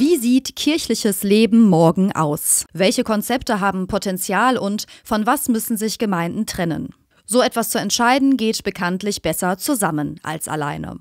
Wie sieht kirchliches Leben morgen aus? Welche Konzepte haben Potenzial und von was müssen sich Gemeinden trennen? So etwas zu entscheiden geht bekanntlich besser zusammen als alleine.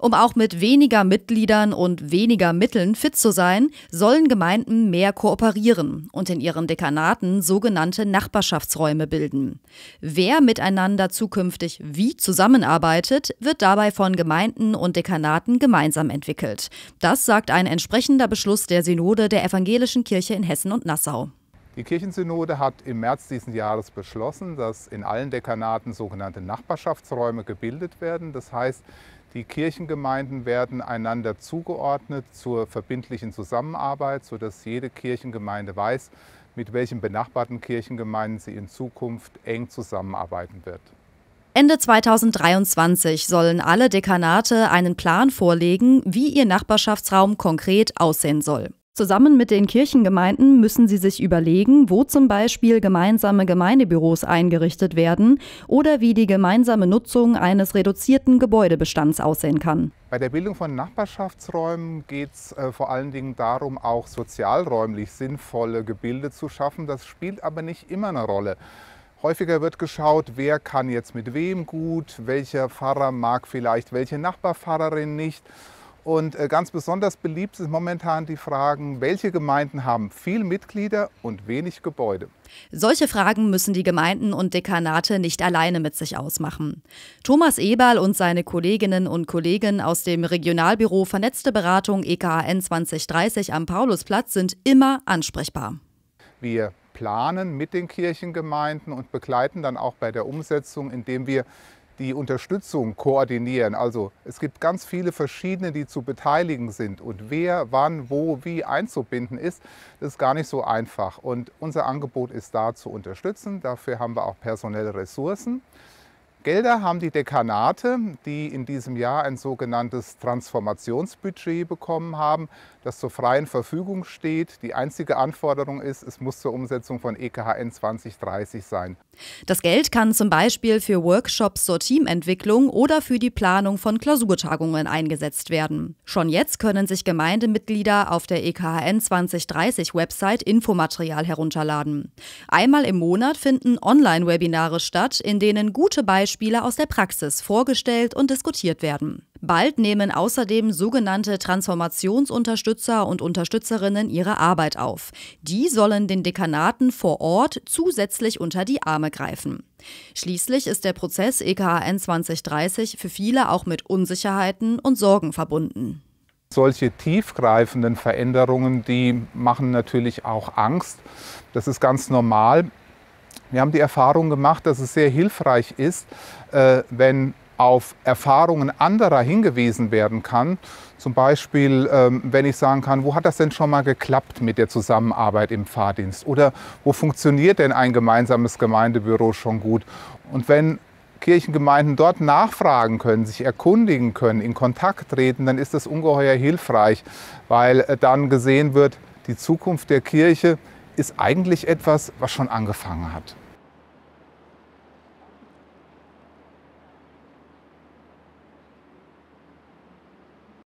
Um auch mit weniger Mitgliedern und weniger Mitteln fit zu sein, sollen Gemeinden mehr kooperieren und in ihren Dekanaten sogenannte Nachbarschaftsräume bilden. Wer miteinander zukünftig wie zusammenarbeitet, wird dabei von Gemeinden und Dekanaten gemeinsam entwickelt. Das sagt ein entsprechender Beschluss der Synode der Evangelischen Kirche in Hessen und Nassau. Die Kirchensynode hat im März diesen Jahres beschlossen, dass in allen Dekanaten sogenannte Nachbarschaftsräume gebildet werden. Das heißt, die Kirchengemeinden werden einander zugeordnet zur verbindlichen Zusammenarbeit, sodass jede Kirchengemeinde weiß, mit welchen benachbarten Kirchengemeinden sie in Zukunft eng zusammenarbeiten wird. Ende 2023 sollen alle Dekanate einen Plan vorlegen, wie ihr Nachbarschaftsraum konkret aussehen soll. Zusammen mit den Kirchengemeinden müssen sie sich überlegen, wo zum Beispiel gemeinsame Gemeindebüros eingerichtet werden oder wie die gemeinsame Nutzung eines reduzierten Gebäudebestands aussehen kann. Bei der Bildung von Nachbarschaftsräumen geht es äh, vor allen Dingen darum, auch sozialräumlich sinnvolle Gebilde zu schaffen. Das spielt aber nicht immer eine Rolle. Häufiger wird geschaut, wer kann jetzt mit wem gut, welcher Pfarrer mag vielleicht welche Nachbarpfarrerin nicht. Und äh, ganz besonders beliebt sind momentan die Fragen, welche Gemeinden haben viel Mitglieder und wenig Gebäude? Solche Fragen müssen die Gemeinden und Dekanate nicht alleine mit sich ausmachen. Thomas Eberl und seine Kolleginnen und Kollegen aus dem Regionalbüro Vernetzte Beratung EKN 2030 am Paulusplatz sind immer ansprechbar. Wir planen mit den Kirchengemeinden und begleiten dann auch bei der Umsetzung, indem wir die Unterstützung koordinieren. Also es gibt ganz viele verschiedene, die zu beteiligen sind. Und wer, wann, wo, wie einzubinden ist, das ist gar nicht so einfach. Und unser Angebot ist da zu unterstützen. Dafür haben wir auch personelle Ressourcen. Gelder haben die Dekanate, die in diesem Jahr ein sogenanntes Transformationsbudget bekommen haben, das zur freien Verfügung steht. Die einzige Anforderung ist, es muss zur Umsetzung von EKHN 2030 sein. Das Geld kann zum Beispiel für Workshops zur Teamentwicklung oder für die Planung von Klausurtagungen eingesetzt werden. Schon jetzt können sich Gemeindemitglieder auf der EKHN 2030 Website Infomaterial herunterladen. Einmal im Monat finden Online-Webinare statt, in denen gute Beispiele Beispiele aus der Praxis vorgestellt und diskutiert werden. Bald nehmen außerdem sogenannte Transformationsunterstützer und Unterstützerinnen ihre Arbeit auf. Die sollen den Dekanaten vor Ort zusätzlich unter die Arme greifen. Schließlich ist der Prozess EKN 2030 für viele auch mit Unsicherheiten und Sorgen verbunden. Solche tiefgreifenden Veränderungen, die machen natürlich auch Angst. Das ist ganz normal. Wir haben die Erfahrung gemacht, dass es sehr hilfreich ist, äh, wenn auf Erfahrungen anderer hingewiesen werden kann. Zum Beispiel, ähm, wenn ich sagen kann, wo hat das denn schon mal geklappt mit der Zusammenarbeit im Fahrdienst? Oder wo funktioniert denn ein gemeinsames Gemeindebüro schon gut? Und wenn Kirchengemeinden dort nachfragen können, sich erkundigen können, in Kontakt treten, dann ist das ungeheuer hilfreich, weil äh, dann gesehen wird, die Zukunft der Kirche ist eigentlich etwas, was schon angefangen hat.